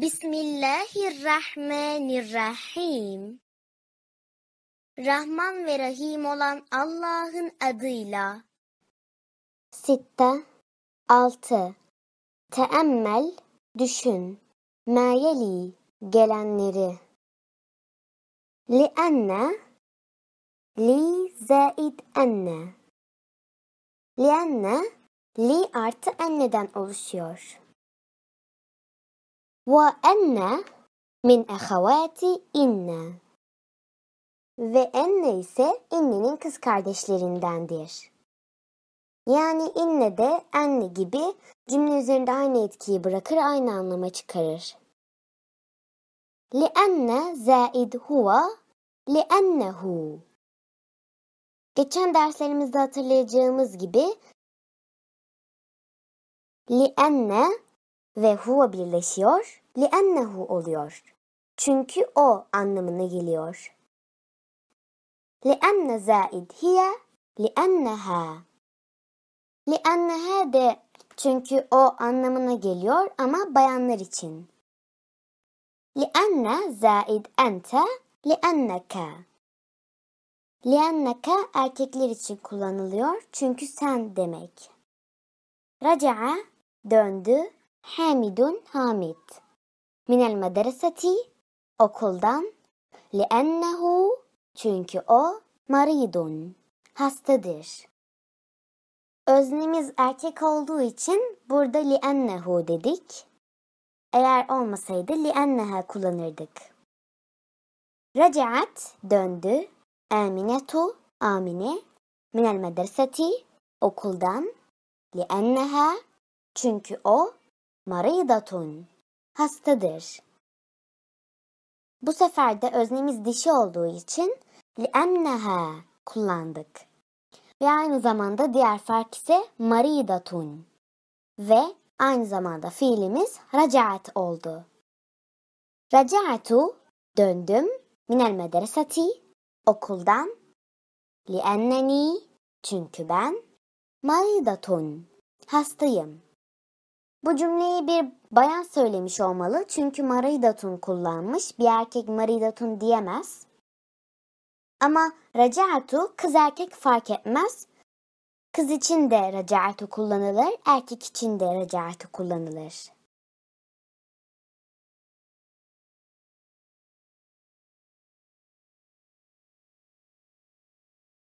Bismillahirrahmanirrahim. Rahman ve Rahim olan Allah'ın adıyla. Sitte, altı. Teemmel, düşün. Mayeli, gelenleri. Li enne, li zaid enne. Li enne, li artı anneden oluşuyor. وأن min ahavati inna. Ve enne ise innenin kız kardeşlerindendir. Yani inne de enne gibi cümle üzerinde aynı etkiyi bırakır aynı anlama çıkarır. Li enne zaid huwa li ennehu. Geçen derslerimizde hatırlayacağımız gibi li enne ve huwa birleşiyor, li'ennehu oluyor. Çünkü o anlamına geliyor. Li'enne zaid hiye, li'enneha. Li'enneha de çünkü o anlamına geliyor ama bayanlar için. Li'enne zaid ente, li'enneke. Li'enneke erkekler için kullanılıyor çünkü sen demek. Raca'a döndü, Hamidun Hamid Min el medreseti okuldan li'ennehu çünkü o maridun hastadır. Öznemiz erkek olduğu için burada li li'ennehu dedik. Eğer olmasaydı li li'enneha kullanırdık. Racaat döndü. Aminetu Amine minel medreseti okuldan li li'enneha çünkü o maridatun hastadır. Bu sefer de öznemiz dişi olduğu için li'enneha kullandık. Ve aynı zamanda diğer fark ise maridatun. Ve aynı zamanda fiilimiz racaat oldu. Racaatu döndüm minel medreseti okuldan li'enneni çünkü ben maridatun hastayım. Bu cümleyi bir bayan söylemiş olmalı çünkü maridatun kullanmış. Bir erkek maridatun diyemez. Ama raca'tu kız erkek fark etmez. Kız için de raca'tu kullanılır, erkek için de raca'tu kullanılır.